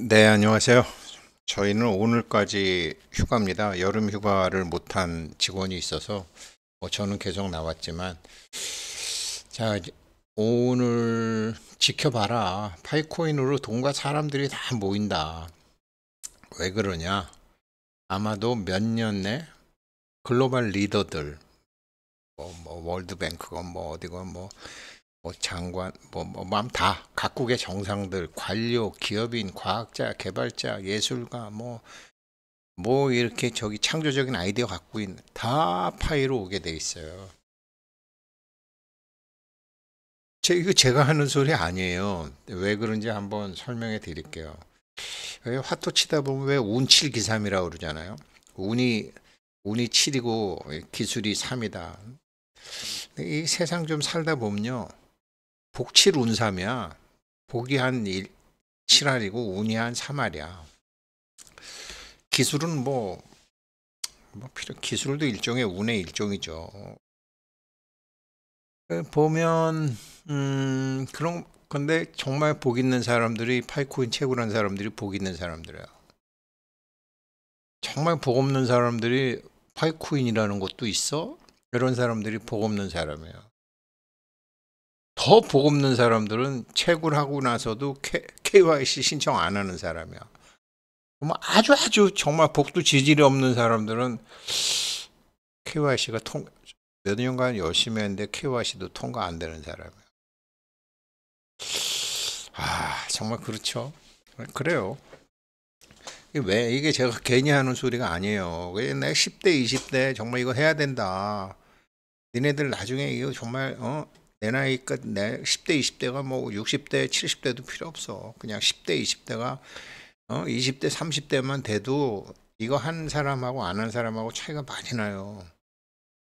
네, 안녕하세요. 저희는 오늘까지 휴가입니다. 여름 휴가를 못한 직원이 있어서 뭐 저는 계속 나왔지만 자 오늘 지켜봐라. 파이코인으로 돈과 사람들이 다 모인다. 왜 그러냐? 아마도 몇 년 내 글로벌 리더들 뭐, 뭐 월드뱅크건 뭐 어디건 뭐뭐 장관, 뭐뭐다 각국의 정상들, 관료, 기업인, 과학자, 개발자, 예술가, 뭐뭐 뭐 이렇게 저기 창조적인 아이디어 갖고 있는 다 파이로 오게 돼 있어요. 제, 이거 제가 하는 소리 아니에요. 왜 그런지 한번 설명해 드릴게요. 화토 치다 보면 왜 운칠 기삼이라고 그러잖아요. 운이 운이 7이고 기술이 삼이다이 세상 좀 살다 보면요. 복칠 운삼이야. 복이 한 1, 7알이고 운이 한 3알이야. 기술은 뭐, 뭐 필요, 기술도 일종의 운의 일종이죠. 그 보면 음 그런 건데 정말 복 있는 사람들이 파이코인 채굴한 사람들이 복 있는 사람들이야. 정말 복 없는 사람들이 파이코인이라는 것도 있어? 이런 사람들이 복 없는 사람이에요. 더복 없는 사람들은 채굴하고 나서도 KYC 신청 안 하는 사람이야. 뭐 아주 아주 정말 복도 지질이 없는 사람들은 KYC가 통, 몇 년간 열심히 했는데 KYC도 통과 안 되는 사람이야. 아, 정말 그렇죠. 그래요. 왜 이게 제가 괜히 하는 소리가 아니에요. 옛 10대, 20대 정말 이거 해야 된다. 니네들 나중에 이거 정말 어내 나이 끝내 10대 20대가 뭐 60대 70대도 필요 없어 그냥 10대 20대가 어 20대 30대만 돼도 이거 한 사람하고 안 한 사람하고 차이가 많이 나요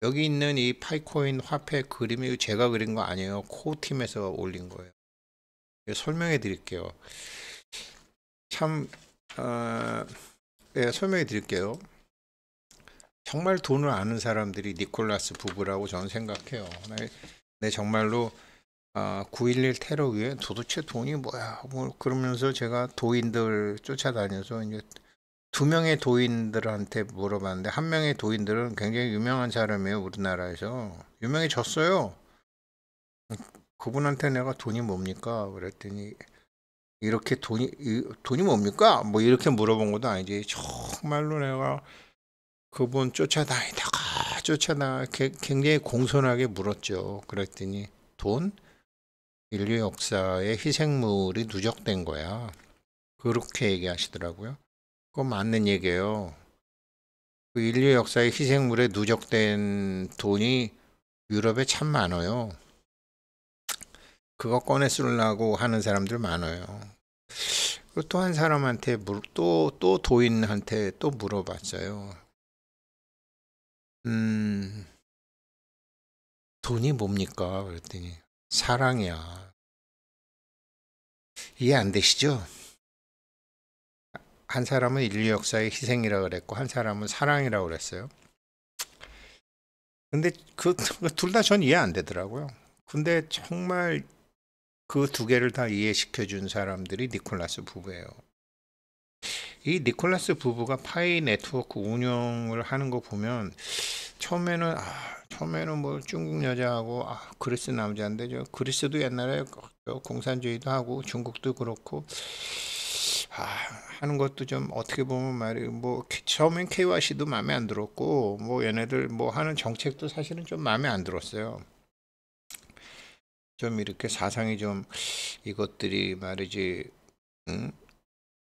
여기 있는 이 파이코인 화폐 그림이 제가 그린 거 아니에요 코팀에서 올린 거예요 설명해 드릴게요 참 어, 예, 설명해 드릴게요 정말 돈을 아는 사람들이 니콜라스 부부라고 저는 생각해요 네. 네, 정말로 어, 9.11 테러 위에 도대체 돈이 뭐야? 뭐 그러면서 제가 도인들 쫓아다녀서 이제 두 명의 도인들한테 물어봤는데 한 명의 도인들은 굉장히 유명한 사람이에요 우리나라에서 유명해졌어요. 그분한테 내가 돈이 뭡니까? 그랬더니 이렇게 돈이 돈이 뭡니까? 뭐 이렇게 물어본 것도 아니지. 정말로 내가 그분 쫓아다니다가 쫓아나 가 굉장히 공손하게 물었죠. 그랬더니 돈, 인류 역사의 희생물이 누적된 거야. 그렇게 얘기하시더라고요. 그건 맞는 얘기예요. 그 인류 역사의 희생물에 누적된 돈이 유럽에 참 많아요. 그거 꺼내 쓰려고 하는 사람들 많아요. 또 한 사람한테 또또 도인한테 또 물어봤어요. 음, 돈이 뭡니까? 그랬더니 사랑이야. 이해 안 되시죠? 한 사람은 인류 역사의 희생이라고 그랬고 한 사람은 사랑이라고 그랬어요. 근데 그 둘 다전 그 이해 안 되더라고요. 근데 정말 그 두 개를 다 이해시켜 준 사람들이 니콜라스 부부예요. 이 니콜라스 부부가 파이 네트워크 운영을 하는 거 보면 처음에는 아, 처음에는 뭐 중국 여자하고 아, 그리스 남자인데 저 그리스도 옛날에 공산주의도 하고 중국도 그렇고 아, 하는 것도 좀 어떻게 보면 말이 뭐 처음엔 KYC도 마음에 안 들었고 뭐 얘네들 뭐 하는 정책도 사실은 좀 마음에 안 들었어요. 좀 이렇게 사상이 좀 이것들이 말이지 응? 음?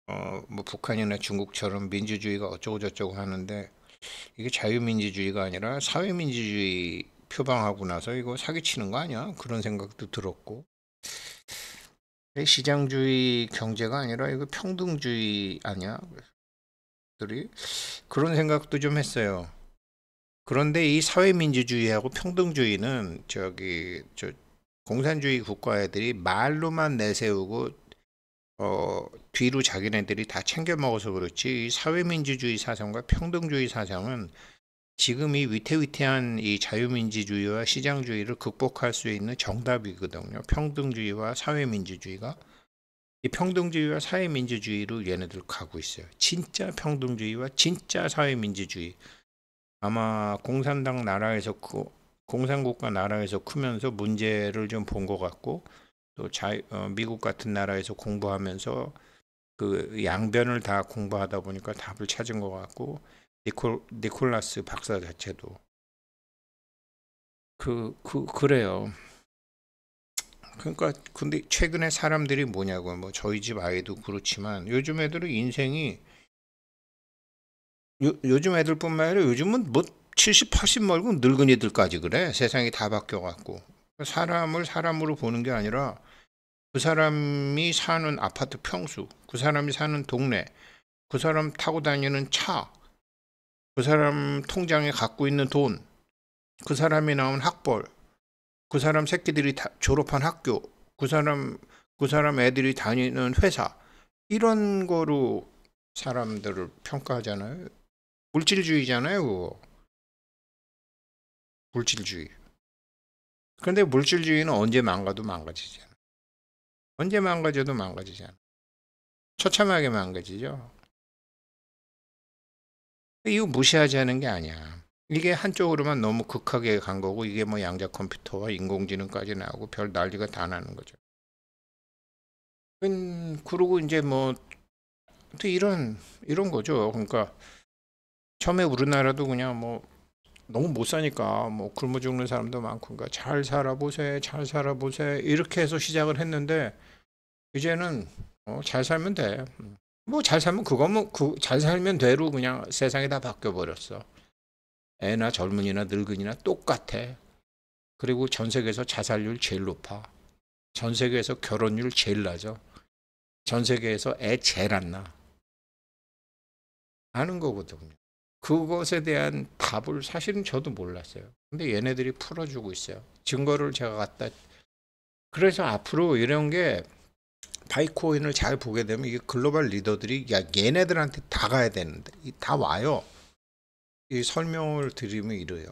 어, 뭐 북한이나 중국처럼 민주주의가 어쩌고 저쩌고 하는데 이게 자유민주주의가 아니라 사회민주주의 표방하고 나서 이거 사기치는 거 아니야? 그런 생각도 들었고 시장주의 경제가 아니라 이거 평등주의 아니야? 들이 그런 생각도 좀 했어요. 그런데 이 사회민주주의하고 평등주의는 저기 저 공산주의 국가 애들이 말로만 내세우고 어, 뒤로 자기네들이 다 챙겨 먹어서 그렇지 사회민주주의 사상과 평등주의 사상은 지금 이 위태위태한 이 자유민주주의와 시장주의를 극복할 수 있는 정답이거든요. 평등주의와 사회민주주의가 이 평등주의와 사회민주주의로 얘네들 가고 있어요. 진짜 평등주의와 진짜 사회민주주의. 아마 공산당 나라에서 그 공산국가 나라에서 크면서 문제를 좀 본 것 같고 또자 어, 미국 같은 나라에서 공부하면서 그 양변을 다 공부하다 보니까 답을 찾은 것 같고 니콜 니콜라스 박사 자체도 그, 그 그래요. 그러니까 근데 최근에 사람들이 뭐냐고 뭐 저희 집 아이도 그렇지만 요즘 애들은 인생이 요, 요즘 애들뿐만 아니라 요즘은 뭐 70, 80 말고 늙은이들까지 그래. 세상이 다 바뀌어 갖고 사람을 사람으로 보는 게 아니라 그 사람이 사는 아파트 평수, 그 사람이 사는 동네, 그 사람 타고 다니는 차, 그 사람 통장에 갖고 있는 돈, 그 사람이 나온 학벌, 그 사람 새끼들이 졸업한 학교, 그 사람 그 사람 애들이 다니는 회사 이런 거로 사람들을 평가하잖아요. 물질주의잖아요. 그거. 물질주의. 그런데 물질주의는 언제 망가도 망가지지. 언제 망가져도 망가지지않아 처참하게 망가지죠. 이거 무시하자는 게 아니야. 이게 한쪽으로만 너무 극하게 간 거고 이게 뭐 양자 컴퓨터와 인공지능까지 나오고 별 난리가 다 나는 거죠. 음, 그러고 이제 뭐또 이런 이런 거죠. 그러니까 처음에 우리나라도 그냥 뭐 너무 못 사니까 뭐 굶어 죽는 사람도 많고 그러니까 잘 살아보세 요잘 살아보세 요 이렇게 해서 시작을 했는데 이제는 어, 잘 살면 돼. 음. 뭐잘 살면 그거면 뭐, 그, 잘 살면 되로 그냥 세상이 다 바뀌어 버렸어. 애나 젊은이나 늙은이나 똑같아. 그리고 전 세계에서 자살률 제일 높아. 전 세계에서 결혼율 제일 낮아. 전 세계에서 애 제일 안 나. 아는 거거든요. 그것에 대한 답을 사실은 저도 몰랐어요. 근데 얘네들이 풀어주고 있어요. 증거를 제가 갖다. 그래서 앞으로 이런 게 바이코인을 잘 보게 되면 이게 글로벌 리더들이 야 얘네들한테 다 가야 되는데 다 와요. 이 설명을 드리면 이래요.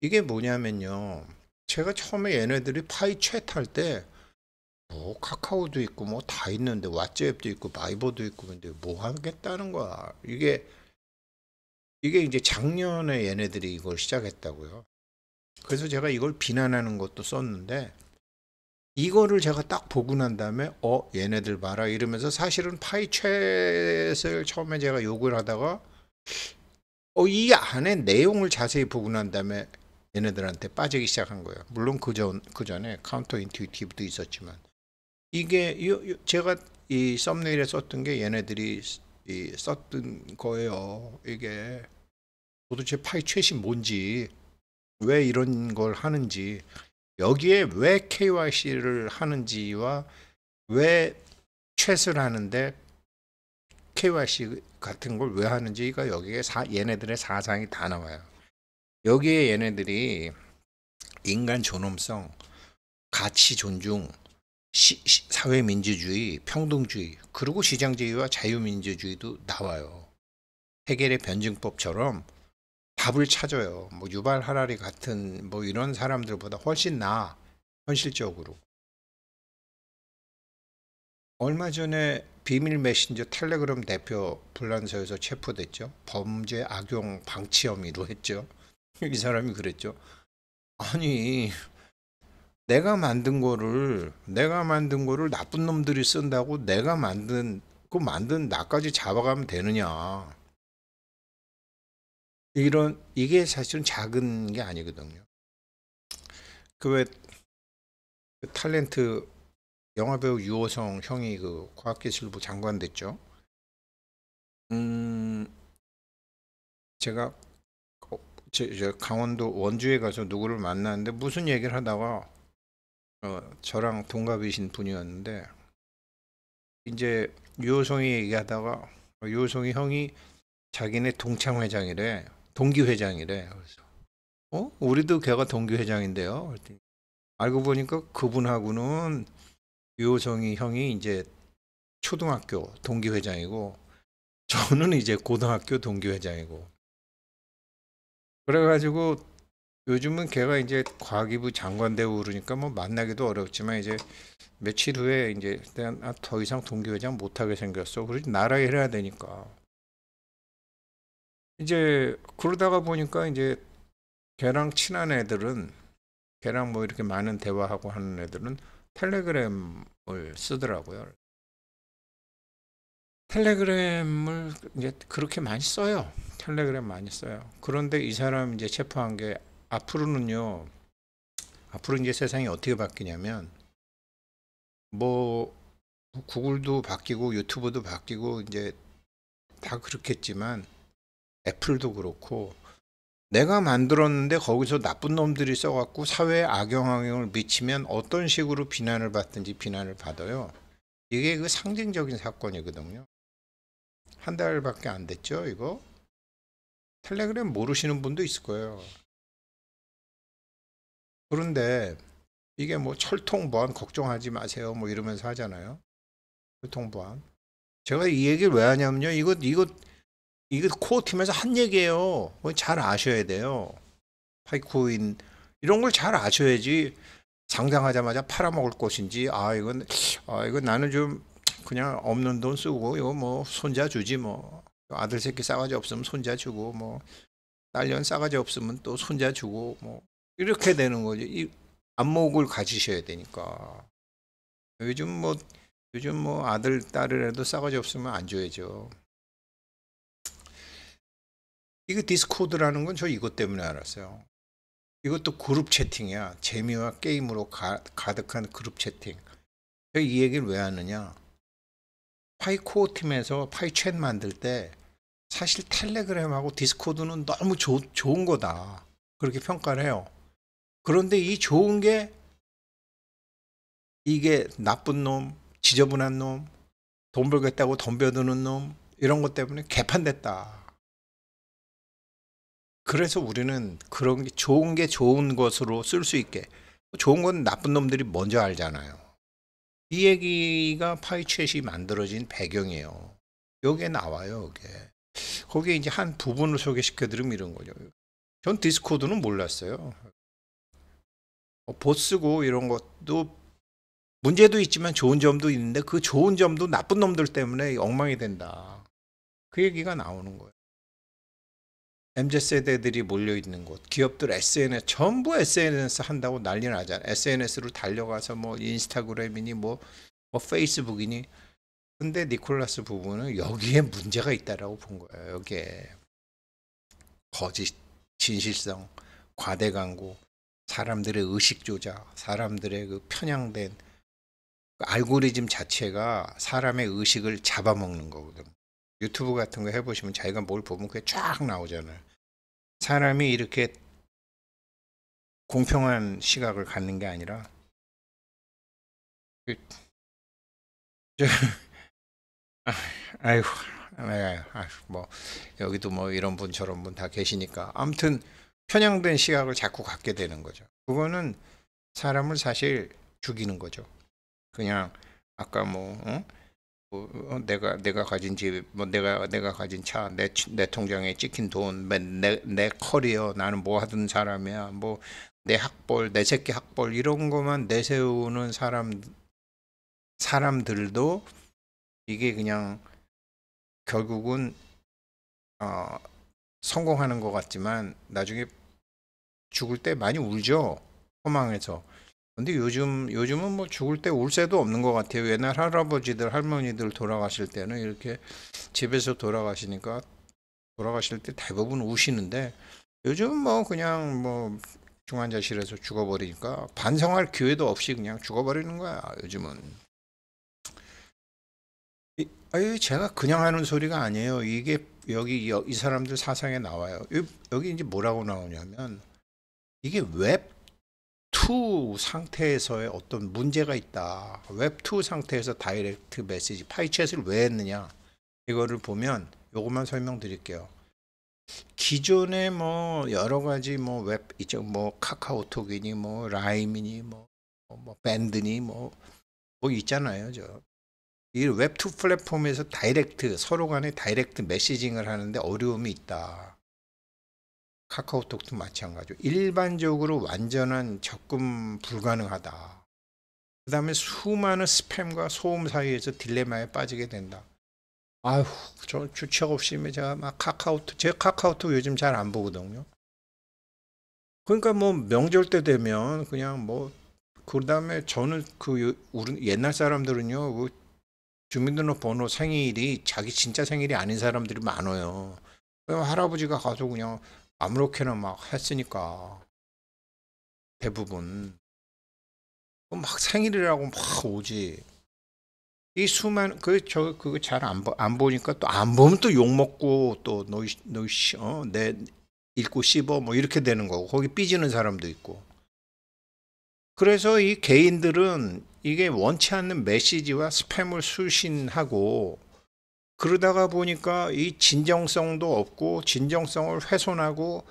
이게 뭐냐면요. 제가 처음에 얘네들이 파이챗 할때 뭐 카카오도 있고 뭐 다 있는데 왓츠앱도 있고 바이버도 있고 근데 뭐 하겠다는 거야. 이게 이게 이제 작년에 얘네들이 이걸 시작했다고요. 그래서 제가 이걸 비난하는 것도 썼는데 이거를 제가 딱 보고 난 다음에 어 얘네들 봐라 이러면서 사실은 파이챗을 처음에 제가 욕을 하다가 어이 안에 내용을 자세히 보고 난 다음에 얘네들한테 빠지기 시작한 거예요. 물론 그 전 그 전에 카운터 인튜이티브도 있었지만 이게 요, 요 제가 이 썸네일에 썼던 게 얘네들이 이 썼던 거예요. 이게 도대체 파이챗이 뭔지 왜 이런 걸 하는지 여기에 왜 KYC를 하는지와 왜 챗을 하는데 KYC 같은 걸 왜 하는지가 여기에 사, 얘네들의 사상이 다 나와요. 여기에 얘네들이 인간 존엄성, 가치 존중, 시, 시, 사회민주주의, 평등주의, 그리고 시장제의와 자유민주주의도 나와요. 해결의 변증법처럼 답을 찾아요. 뭐 유발 하라리 같은 뭐 이런 사람들보다 훨씬 나아 현실적으로. 얼마 전에 비밀 메신저 텔레그램 대표 불란서에서 체포됐죠. 범죄 악용 방치 혐의로 했죠. 이 사람이 그랬죠. 아니 내가 만든 거를 내가 만든 거를 나쁜 놈들이 쓴다고 내가 만든 그 만든 나까지 잡아가면 되느냐 이런 이게 사실은 작은 게 아니거든요 그왜 그 탤런트 영화배우 유호성 형이 그 과학기술부 장관 됐죠. 음 제가 어, 제, 강원도 원주에 가서 누구를 만났는데 무슨 얘기를 하다가 어, 저랑 동갑이신 분이었는데 이제 유호성이 얘기하다가 어, 유호성이 형이 자기네 동창 회장이래 동기 회장이래 그래서 어 우리도 걔가 동기 회장인데요 알고 보니까 그분하고는 유호성이 형이 이제 초등학교 동기 회장이고 저는 이제 고등학교 동기 회장이고 그래가지고 요즘은 걔가 이제 과기부 장관 되고 그러니까 뭐 만나기도 어렵지만 이제 며칠 후에 이제 아, 더 이상 동기회장 못하게 생겼어. 그러지 나라에 해야 되니까. 이제 그러다가 보니까 이제 걔랑 친한 애들은 걔랑 뭐 이렇게 많은 대화하고 하는 애들은 텔레그램을 쓰더라고요. 텔레그램을 이제 그렇게 많이 써요. 텔레그램 많이 써요. 그런데 이 사람 이제 체포한 게 앞으로는요. 앞으로 이제 세상이 어떻게 바뀌냐면 뭐 구글도 바뀌고 유튜브도 바뀌고 이제 다 그렇겠지만 애플도 그렇고 내가 만들었는데 거기서 나쁜 놈들이 써갖고 사회에 악영향을 미치면 어떤 식으로 비난을 받든지 비난을 받아요. 이게 그 상징적인 사건이거든요. 한 달밖에 안 됐죠, 이거? 텔레그램 모르시는 분도 있을 거예요. 그런데 이게 뭐 철통보안 걱정하지 마세요 뭐 이러면서 하잖아요. 철통보안. 제가 이 얘기를 왜 하냐면요. 이거 이거 이거 코어 팀에서 한 얘기예요. 잘 아셔야 돼요. 파이코인 이런 걸 잘 아셔야지 상상하자마자 팔아먹을 것인지 아 이건 아 이건 나는 좀 그냥 없는 돈 쓰고 이거 뭐 손자 주지 뭐 아들 새끼 싸가지 없으면 손자 주고 뭐 딸년 싸가지 없으면 또 손자 주고 뭐 이렇게 되는 거죠. 이 안목을 가지셔야 되니까. 요즘 뭐 요즘 뭐 아들 딸이라도 싸가지 없으면 안 줘야죠. 이거 디스코드라는 건 저 이것 때문에 알았어요. 이것도 그룹 채팅이야. 재미와 게임으로 가, 가득한 그룹 채팅. 저 이 얘기를 왜 하느냐? 파이코어 팀에서 파이챗 만들 때 사실 텔레그램하고 디스코드는 너무 조, 좋은 거다. 그렇게 평가를 해요. 그런데 이 좋은 게 이게 나쁜 놈, 지저분한 놈, 돈 벌겠다고 덤벼드는 놈 이런 것 때문에 개판됐다. 그래서 우리는 그런 게 좋은 게 좋은 것으로 쓸 수 있게 좋은 건 나쁜 놈들이 먼저 알잖아요. 이 얘기가 파이챗이 만들어진 배경이에요. 여기에 나와요, 이게. 거기에 이제 한 부분을 소개시켜 드리면 이런 거죠. 전 디스코드는 몰랐어요. 뭐 보스고 이런 것도 문제도 있지만 좋은 점도 있는데 그 좋은 점도 나쁜 놈들 때문에 엉망이 된다. 그 얘기가 나오는 거예요. MZ 세대들이 몰려 있는 곳, 기업들 SNS 전부 SNS 한다고 난리 나잖아. SNS로 달려가서 뭐 인스타그램이니 뭐, 뭐 페이스북이니. 근데 니콜라스 부부는 여기에 문제가 있다라고 본 거예요. 여기에 거짓, 진실성, 과대 광고, 사람들의 의식 조작, 사람들의 그 편향된 그 알고리즘 자체가 사람의 의식을 잡아먹는 거거든. 유튜브 같은 거 해보시면 자기가 뭘 보면 그게 쫙 나오잖아요. 사람이 이렇게 공평한 시각을 갖는 게 아니라 그, 저, 아, 이고아 아이고, 뭐 여기도 뭐 이런 분 저런 분 다 계시니까 아무튼 편향된 시각을 자꾸 갖게 되는 거죠. 그거는 사람을 사실 죽이는 거죠. 그냥 아까 뭐, 어? 뭐 어, 내가 내가 가진 집, 뭐 내가 내가 가진 차, 내 내 통장에 찍힌 돈, 내내 내 커리어, 나는 뭐 하던 사람이야, 뭐 내 학벌, 내 새끼 학벌 이런 것만 내세우는 사람 사람들도 이게 그냥 결국은 어, 성공하는 것 같지만 나중에 죽을 때 많이 울죠. 허망해서. 근데 요즘 요즘은 뭐 죽을 때 울 새도 없는 것 같아요. 옛날 할아버지들 할머니들 돌아가실 때는 이렇게 집에서 돌아가시니까 돌아가실 때 대부분 우시는데 요즘 은뭐 그냥 뭐 중환자실에서 죽어버리니까 반성할 기회도 없이 그냥 죽어버리는 거야 요즘은. 이, 아유 제가 그냥 하는 소리가 아니에요. 이게 여기 이 사람들 사상에 나와요. 여기 이제 뭐라고 나오냐면 이게 웹 2 상태에서의 어떤 문제가 있다. 웹 2 상태에서 다이렉트 메시지 파이챗을 왜 했느냐 이거를 보면 요것만 설명드릴게요. 기존에 뭐 여러 가지 뭐웹 있죠 뭐 카카오톡이니 뭐 라임이니 뭐, 뭐 밴드니 뭐뭐 뭐 있잖아요 저 이 웹 2 플랫폼에서 다이렉트 서로 간에 다이렉트 메시징을 하는데 어려움이 있다 카카오톡도 마찬가지고 일반적으로 완전한 접근 불가능하다. 그 다음에 수많은 스팸과 소음 사이에서 딜레마에 빠지게 된다. 아휴, 저 주책 없이 뭐 제가 막 카카오톡, 제 카카오톡 요즘 잘 안 보거든요. 그러니까 뭐 명절 때 되면 그냥 뭐, 그 다음에 저는 그 우리 옛날 사람들은요, 그 주민등록번호 생일이 자기 진짜 생일이 아닌 사람들이 많아요. 할아버지가 가서 그냥 아무렇게나 막 했으니까 대부분 막 생일이라고 막 오지 이 수만 그 저 그거 잘 안 안 보니까 또 안 보면 또 욕 먹고 또 너희 너희 어내 읽고 씹어 뭐 이렇게 되는 거고 거기 삐지는 사람도 있고 그래서 이 개인들은 이게 원치 않는 메시지와 스팸을 수신하고 그러다가 보니까 이 진정성도 없고 진정성을 훼손하고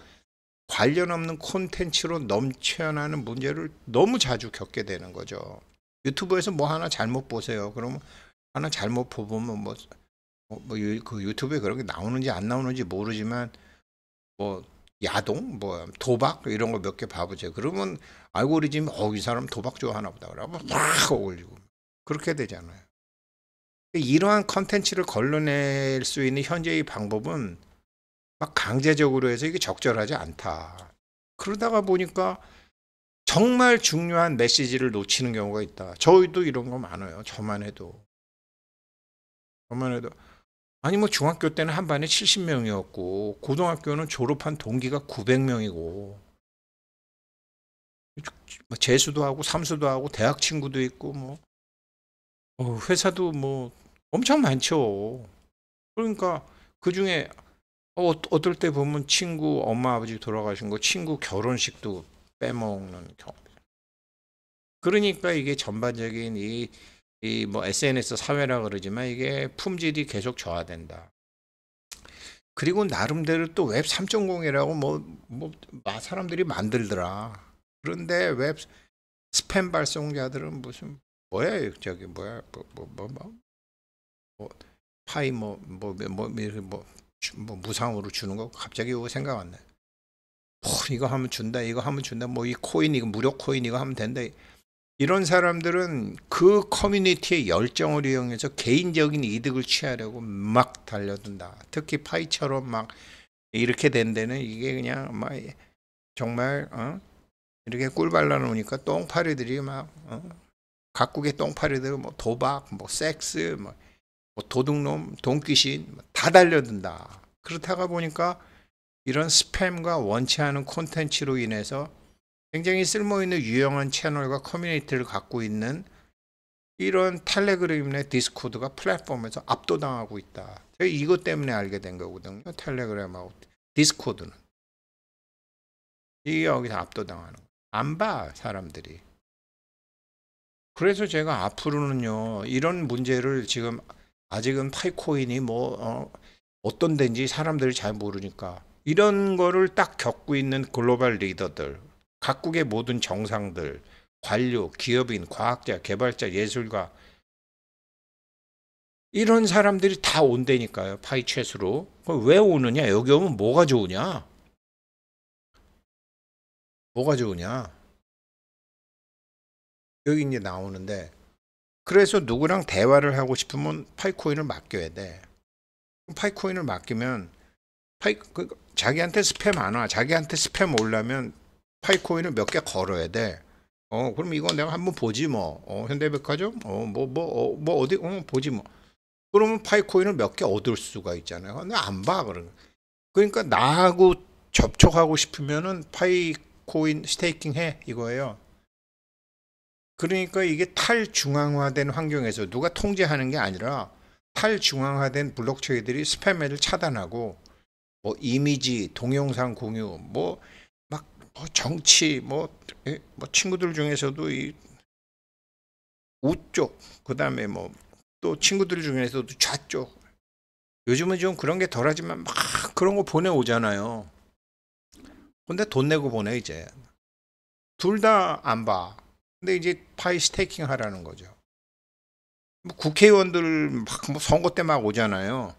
관련 없는 콘텐츠로 넘쳐나는 문제를 너무 자주 겪게 되는 거죠. 유튜브에서 뭐 하나 잘못 보세요. 그러면 하나 잘못 보면 뭐, 어, 뭐그 유튜브에 그렇게 나오는지 안 나오는지 모르지만 뭐 야동, 뭐 도박 이런 거 몇 개 봐보세요. 그러면 알고리즘 어이 사람 도박 좋아하나 보다 그러고 막 어울리고 그렇게 되잖아요. 이러한 컨텐츠를 걸러낼 수 있는 현재의 방법은 막 강제적으로 해서 이게 적절하지 않다. 그러다가 보니까 정말 중요한 메시지를 놓치는 경우가 있다. 저희도 이런 거 많아요. 저만 해도. 저만 해도. 아니 뭐 중학교 때는 한 반에 70명이었고 고등학교는 졸업한 동기가 900명이고 뭐 재수도 하고 삼수도 하고 대학 친구도 있고 뭐 어, 회사도 뭐 엄청 많죠. 그러니까 그 중에 어, 어떨 때 보면 친구 엄마 아버지 돌아가신 거 친구 결혼식도 빼먹는 경우. 그러니까 이게 전반적인 이 이 뭐 SNS 사회라 그러지만 이게 품질이 계속 저하된다. 그리고 나름대로 또 웹 3.0이라고 뭐 뭐 사람들이 만들더라. 그런데 웹 스팸 발송자들은 무슨 뭐야 저기 뭐야 뭐뭐뭐 뭐, 뭐, 뭐? 뭐, 파이 뭐뭐뭐뭐뭐 뭐, 무상으로 주는 거 갑자기 이거 생각 안 나. 뭐 이거 하면 준다 이거 하면 준다 뭐 이 코인 이거 무료 코인 이거 하면 된다. 이런 사람들은 그 커뮤니티의 열정을 이용해서 개인적인 이득을 취하려고 막 달려든다. 특히 파이처럼 막 이렇게 된 데는 이게 그냥 막 정말 어? 이렇게 꿀 발라놓으니까 똥파리들이 막 어? 각국의 똥파리들 뭐 도박, 뭐 섹스, 뭐, 뭐 도둑놈, 돈귀신 뭐 다 달려든다. 그렇다가 보니까 이런 스팸과 원치 않은 콘텐츠로 인해서 굉장히 쓸모있는 유용한 채널과 커뮤니티를 갖고 있는 이런 텔레그램의 디스코드가 플랫폼에서 압도당하고 있다. 제가 이것 때문에 알게 된 거거든요. 텔레그램하고 디스코드는. 이게 여기서 압도당하는 거안 봐, 사람들이. 그래서 제가 앞으로는요 이런 문제를 지금 아직은 파이코인이 뭐 어, 어떤 데인지 사람들이 잘 모르니까 이런 거를 딱 겪고 있는 글로벌 리더들 각국의 모든 정상들 관료 기업인 과학자 개발자 예술가 이런 사람들이 다온대니까요 파이챗으로 뭐 왜 오느냐 여기 오면 뭐가 좋으냐 뭐가 좋으냐 여기 이제 나오는데 그래서 누구랑 대화를 하고 싶으면 파이코인을 맡겨야 돼. 파이코인을 맡기면 파이 그, 자기한테 스팸 안 와. 자기한테 스팸 올라면 파이코인을 몇 개 걸어야 돼. 어, 그럼 이거 내가 한번 보지 뭐. 어, 현대백화점? 어, 뭐, 뭐, 어, 뭐, 어디, 어, 보지 뭐. 그러면 파이코인을 몇 개 얻을 수가 있잖아요. 근데 안 봐, 그러니까 나하고 접촉하고 싶으면은 파이코인 스테이킹 해, 이거예요. 그러니까 이게 탈중앙화된 환경에서 누가 통제하는 게 아니라 탈중앙화된 블록체인들이 스팸을 차단하고 뭐 이미지, 동영상 공유, 뭐막뭐 뭐 정치, 뭐, 예, 뭐 친구들 중에서도 이 우쪽, 그 다음에 뭐 또 친구들 중에서도 좌쪽. 요즘은 좀 그런 게 덜하지만 막 그런 거 보내오잖아요. 근데 돈 내고 보내 이제. 둘 다 안 봐. 근데 이제 파이 스테이킹 하라는 거죠. 뭐 국회의원들 막뭐 선거 때 막 오잖아요.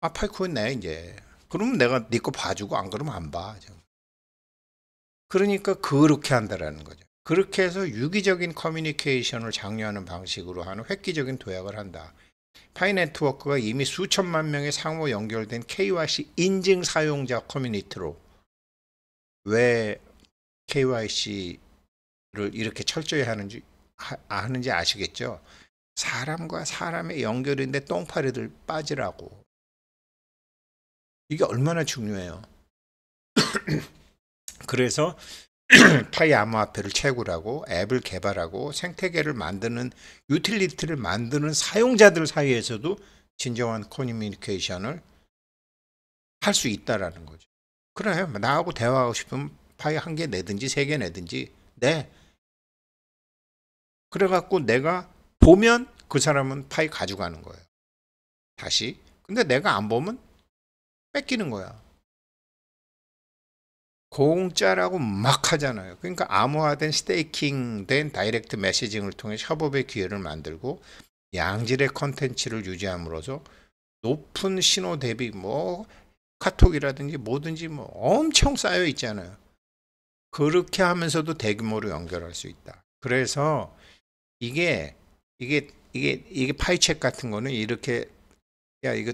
아 파이 쿠인 내 이제. 그러면 내가 네 거 봐주고 안 그러면 안 봐. 그러니까 그렇게 한다라는 거죠. 그렇게 해서 유기적인 커뮤니케이션을 장려하는 방식으로 하는 획기적인 도약을 한다. 파이 네트워크가 이미 수천만 명의 상호 연결된 KYC 인증 사용자 커뮤니티로 왜 KYC 를 이렇게 철저히 하는지 하, 아, 하는지 아시겠죠? 사람과 사람의 연결인데 똥파리들 빠지라고. 이게 얼마나 중요해요. 그래서 파이 암호화폐를 채굴하고 앱을 개발하고 생태계를 만드는 유틸리티를 만드는 사용자들 사이에서도 진정한 커뮤니케이션을 할 수 있다라는 거죠. 그래 나하고 대화하고 싶으면 파이 한 개 내든지 세 개 내든지 네 그래갖고 내가 보면 그 사람은 파이 가져가는 거예요. 다시. 근데 내가 안 보면 뺏기는 거야. 공짜라고 막 하잖아요. 그러니까 암호화된 스테이킹된 다이렉트 메시징을 통해 협업의 기회를 만들고 양질의 컨텐츠를 유지함으로써 높은 신호 대비 뭐 카톡이라든지 뭐든지 뭐 엄청 쌓여 있잖아요. 그렇게 하면서도 대규모로 연결할 수 있다. 그래서 이게 이게 이게 이게 파이책 같은 거는 이렇게 야 이거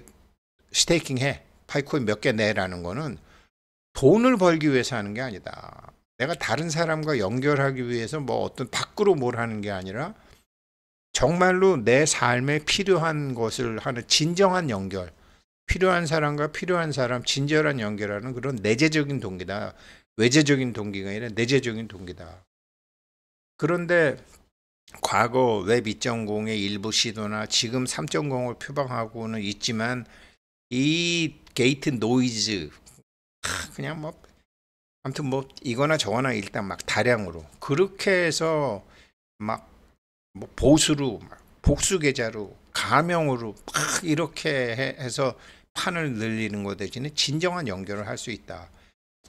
스테이킹 해 파이코인 몇 개 내라는 거는 돈을 벌기 위해서 하는 게 아니다. 내가 다른 사람과 연결하기 위해서 뭐 어떤 밖으로 뭘 하는 게 아니라 정말로 내 삶에 필요한 것을 하는 진정한 연결, 필요한 사람과 필요한 사람 진절한 연결하는 그런 내재적인 동기다. 외재적인 동기가 아니라 내재적인 동기다. 그런데 과거 웹 2.0의 일부 시도나 지금 3.0을 표방하고는 있지만 이 게이트 노이즈 그냥 뭐 아무튼 뭐 이거나 저거나 일단 막 다량으로 그렇게 해서 막 뭐 보수로 복수 계좌로 가명으로 막 이렇게 해서 판을 늘리는 것 대신에 진정한 연결을 할 수 있다.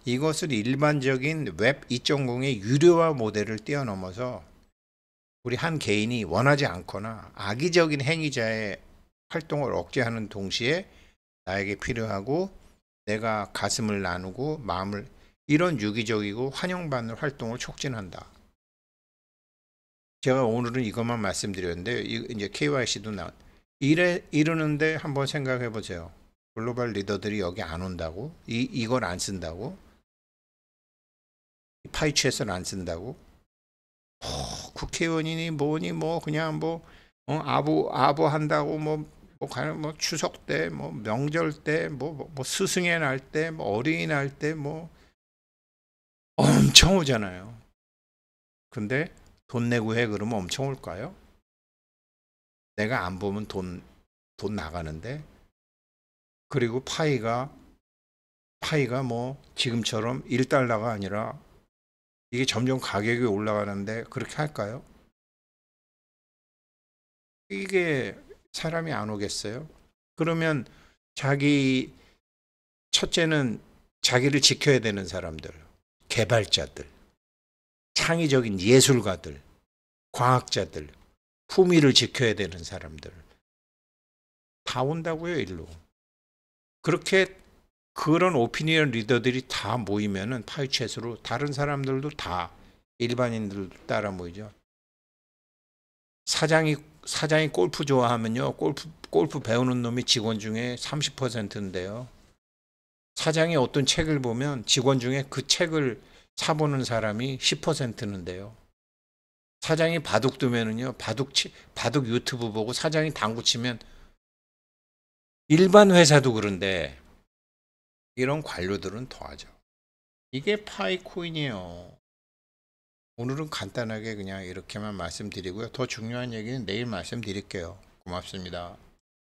이것은 일반적인 웹 2.0의 유료화 모델을 뛰어넘어서 우리 한 개인이 원하지 않거나 악의적인 행위자의 활동을 억제하는 동시에 나에게 필요하고 내가 가슴을 나누고 마음을 이런 유기적이고 환영받는 활동을 촉진한다. 제가 오늘은 이것만 말씀드렸는데 이제 KYC도 나 이래 이러는데 한번 생각해 보세요. 글로벌 리더들이 여기 안 온다고 이 이걸 안 쓴다고 파이챗을 안 쓴다고 어, 국회의원이니 뭐니 뭐 그냥 뭐 어, 아부 아부 한다고 뭐, 뭐 가는 뭐 추석 때 뭐 명절 때 뭐 뭐, 뭐 스승의 날때 뭐 어린이날 때 뭐 엄청 오잖아요. 근데 돈 내고 해 그러면 엄청 올까요? 내가 안 보면 돈 돈 나가는데 그리고 파이가 파이가 뭐 지금처럼 1달러가 아니라 이게 점점 가격이 올라가는데 그렇게 할까요? 이게 사람이 안 오겠어요? 그러면 자기 첫째는 자기를 지켜야 되는 사람들, 개발자들, 창의적인 예술가들, 과학자들, 품위를 지켜야 되는 사람들 다 온다고요, 일로. 그렇게 그런 오피니언 리더들이 다 모이면은 파이챗으로 다른 사람들도 다 일반인들도 따라 모이죠. 사장이 사장이 골프 좋아하면요. 골프 골프 배우는 놈이 직원 중에 30%인데요. 사장이 어떤 책을 보면 직원 중에 그 책을 사보는 사람이 10%인데요. 사장이 바둑 두면은요. 바둑 치, 바둑 유튜브 보고 사장이 당구 치면 일반 회사도 그런데 이런 관료들은 더하죠. 이게 파이코인이에요. 오늘은 간단하게 그냥 이렇게만 말씀드리고요. 더 중요한 얘기는 내일 말씀드릴게요. 고맙습니다.